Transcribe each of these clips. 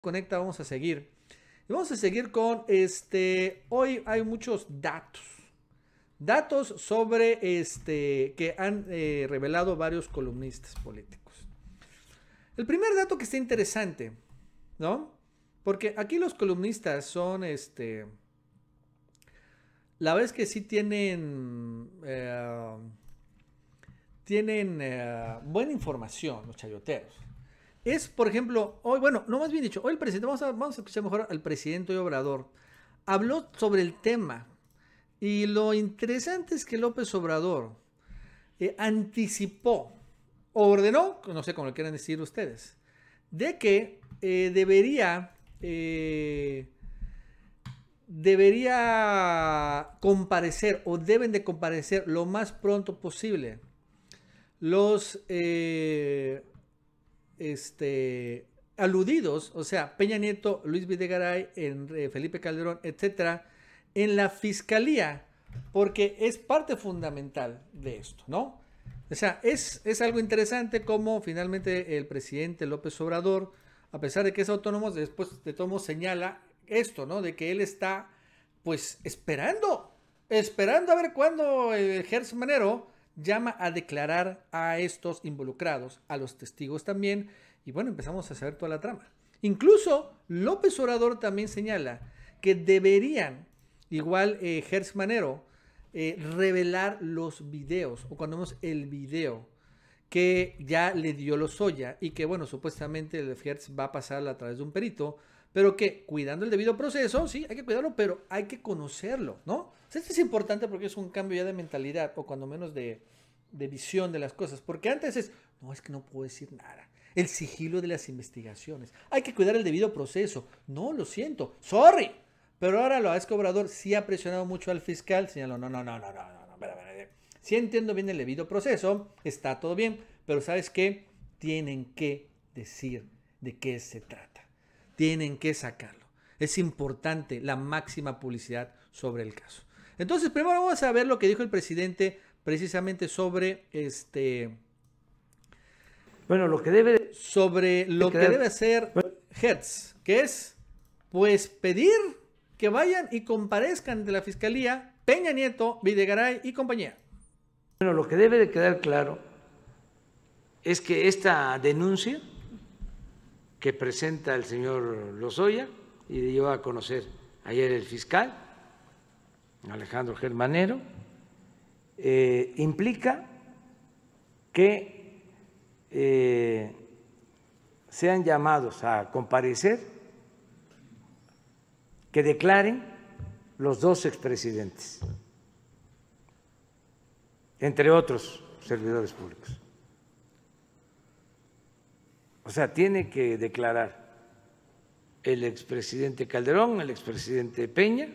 Conecta, vamos a seguir. Y vamos a seguir con este. Hoy hay muchos datos. Datos sobre este. que han eh, revelado varios columnistas políticos. El primer dato que está interesante, ¿no? Porque aquí los columnistas son este. La vez que sí tienen. Eh, tienen eh, buena información los chayoteros. Es, por ejemplo, hoy, bueno, no más bien dicho, hoy el presidente, vamos a, escuchar mejor al presidente Obrador, habló sobre el tema. Y lo interesante es que López Obrador eh, anticipó, ordenó, no sé cómo lo quieran decir ustedes, de que eh, debería, eh, debería comparecer o deben de comparecer lo más pronto posible los este, aludidos, o sea, Peña Nieto, Luis Videgaray, Felipe Calderón, etcétera, en la fiscalía, porque es parte fundamental de esto, ¿no? O sea, es, es algo interesante como finalmente el presidente López Obrador, a pesar de que es autónomo, después de todo señala esto, ¿no? De que él está, pues, esperando, esperando a ver cuándo el Gertz Manero llama a declarar a estos involucrados, a los testigos también, y bueno, empezamos a saber toda la trama. Incluso López Orador también señala que deberían, igual Hertz eh, Manero, eh, revelar los videos, o cuando vemos el video que ya le dio los soya y que, bueno, supuestamente el Hertz va a pasar a través de un perito, pero que cuidando el debido proceso, sí, hay que cuidarlo, pero hay que conocerlo, ¿no? O esto es importante porque es un cambio ya de mentalidad o cuando menos de, de visión de las cosas, porque antes es, no, es que no puedo decir nada. El sigilo de las investigaciones. Hay que cuidar el debido proceso. No, lo siento. Sorry. Pero ahora lo es cobrador si sí ha presionado mucho al fiscal, señalo. no, no, no, no, no, no, no, Si entiendo bien el debido proceso, está todo bien, pero ¿sabes qué? Tienen que decir de qué se trata tienen que sacarlo. Es importante la máxima publicidad sobre el caso. Entonces, primero vamos a ver lo que dijo el presidente precisamente sobre este. Bueno, lo que debe. Sobre lo que debe hacer Hertz, que es, pues, pedir que vayan y comparezcan de la fiscalía Peña Nieto, Videgaray y compañía. Bueno, lo que debe de quedar claro es que esta denuncia que presenta el señor Lozoya y dio a conocer ayer el fiscal, Alejandro Germanero, eh, implica que eh, sean llamados a comparecer, que declaren los dos expresidentes, entre otros servidores públicos. O sea, tiene que declarar el expresidente Calderón, el expresidente Peña,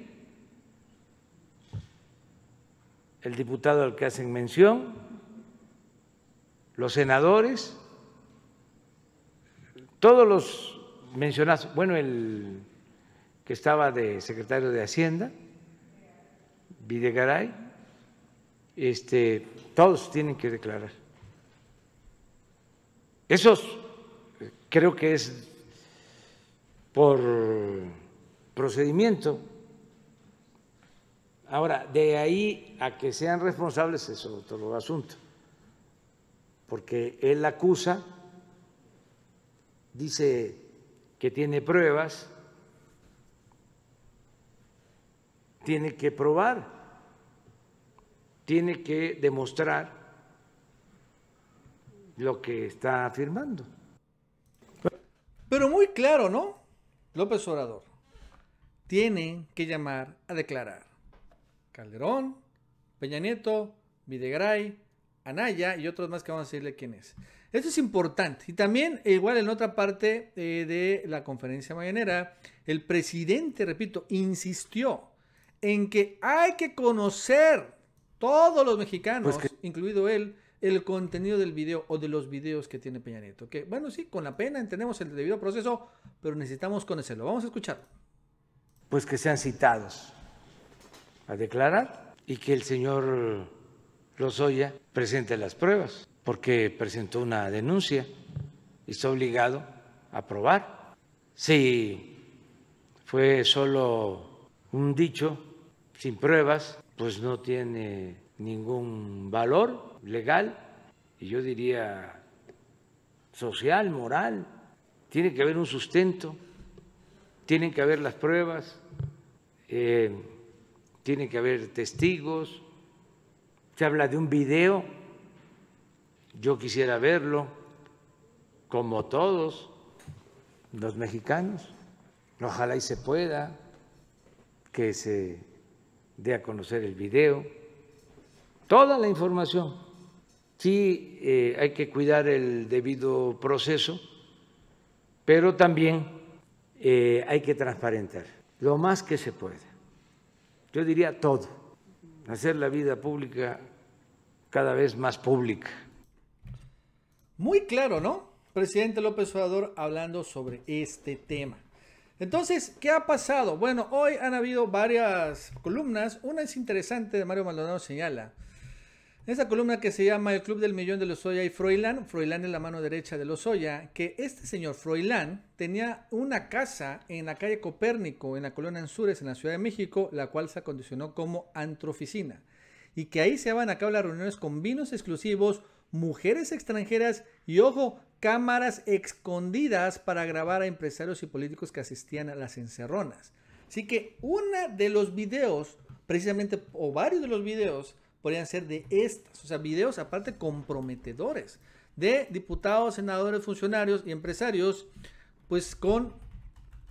el diputado al que hacen mención, los senadores, todos los mencionados, bueno, el que estaba de secretario de Hacienda, Videgaray, este, todos tienen que declarar. Esos creo que es por procedimiento. Ahora, de ahí a que sean responsables es otro asunto, porque él acusa, dice que tiene pruebas, tiene que probar, tiene que demostrar lo que está afirmando. Pero muy claro, ¿no? López Obrador. tiene que llamar a declarar. Calderón, Peña Nieto, Videgaray, Anaya y otros más que vamos a decirle quién es. Esto es importante. Y también, igual en otra parte eh, de la conferencia mañanera, el presidente, repito, insistió en que hay que conocer todos los mexicanos, pues incluido él, el contenido del video o de los videos que tiene Peña Nieto. Que bueno, sí, con la pena entendemos el debido proceso, pero necesitamos conocerlo. Vamos a escuchar. Pues que sean citados a declarar y que el señor Lozoya presente las pruebas, porque presentó una denuncia y está obligado a probar. Si fue solo un dicho sin pruebas, pues no tiene ningún valor legal, y yo diría social, moral. Tiene que haber un sustento, tienen que haber las pruebas, eh, tiene que haber testigos. Se habla de un video, yo quisiera verlo, como todos los mexicanos. Ojalá y se pueda que se dé a conocer el video toda la información. Sí eh, hay que cuidar el debido proceso, pero también eh, hay que transparentar lo más que se puede. Yo diría todo, hacer la vida pública cada vez más pública. Muy claro, ¿no? Presidente López Obrador hablando sobre este tema. Entonces, ¿qué ha pasado? Bueno, hoy han habido varias columnas. Una es interesante de Mario Maldonado señala. Esa columna que se llama El Club del Millón de Lozoya y Froilán, Froilán es la mano derecha de Lozoya, que este señor Froilán tenía una casa en la calle Copérnico, en la colonia Anzures, en la Ciudad de México, la cual se acondicionó como antroficina. Y que ahí se van a cabo las reuniones con vinos exclusivos, mujeres extranjeras y, ojo, cámaras escondidas para grabar a empresarios y políticos que asistían a las encerronas. Así que uno de los videos, precisamente, o varios de los videos, podrían ser de estas, o sea, videos aparte comprometedores de diputados, senadores, funcionarios y empresarios, pues con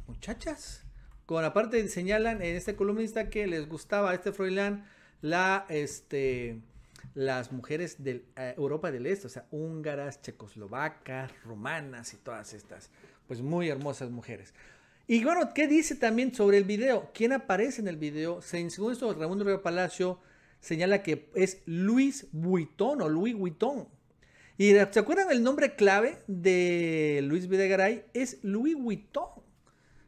muchachas. Con aparte señalan en este columnista que les gustaba a este Froilán la este las mujeres de eh, Europa del Este, o sea, húngaras, checoslovacas, romanas y todas estas, pues muy hermosas mujeres. Y bueno, ¿qué dice también sobre el video? ¿Quién aparece en el video? Según esto, Ramón Río Palacio señala que es Luis Vuitton o Luis Vuitton. ¿Y se acuerdan el nombre clave de Luis Videgaray? Es Luis Vuitton.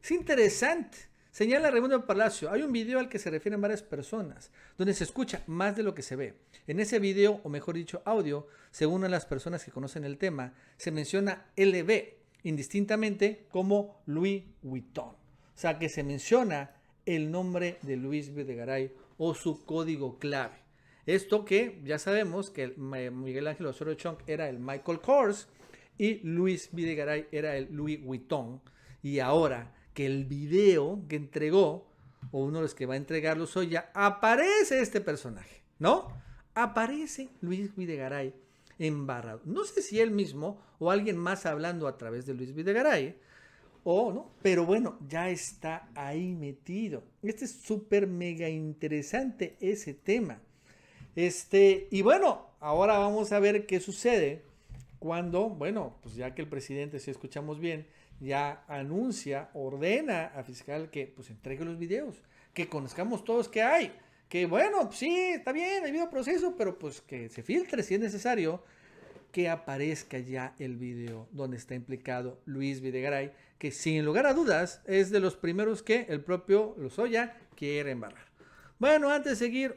Es interesante. Señala Raimundo Palacio, hay un video al que se refieren varias personas, donde se escucha más de lo que se ve. En ese video, o mejor dicho, audio, según las personas que conocen el tema, se menciona LB, indistintamente como Luis Vuitton. O sea, que se menciona el nombre de Luis Videgaray o su código clave. Esto que ya sabemos que Miguel Ángel Osorio Chong era el Michael Kors y Luis Videgaray era el Louis Vuitton. Y ahora que el video que entregó, o uno de los que va a entregarlo soy ya aparece este personaje, ¿no? Aparece Luis Videgaray embarrado. No sé si él mismo o alguien más hablando a través de Luis Videgaray, o no, pero bueno, ya está ahí metido. Este es súper mega interesante ese tema. Este, y bueno, ahora vamos a ver qué sucede cuando, bueno, pues ya que el presidente, si escuchamos bien, ya anuncia, ordena a fiscal que pues entregue los videos, que conozcamos todos que hay, que bueno, sí, está bien, ha habido proceso, pero pues que se filtre si es necesario que aparezca ya el video donde está implicado Luis Videgaray, que sin lugar a dudas es de los primeros que el propio Lozoya quiere embarrar. Bueno, antes de seguir,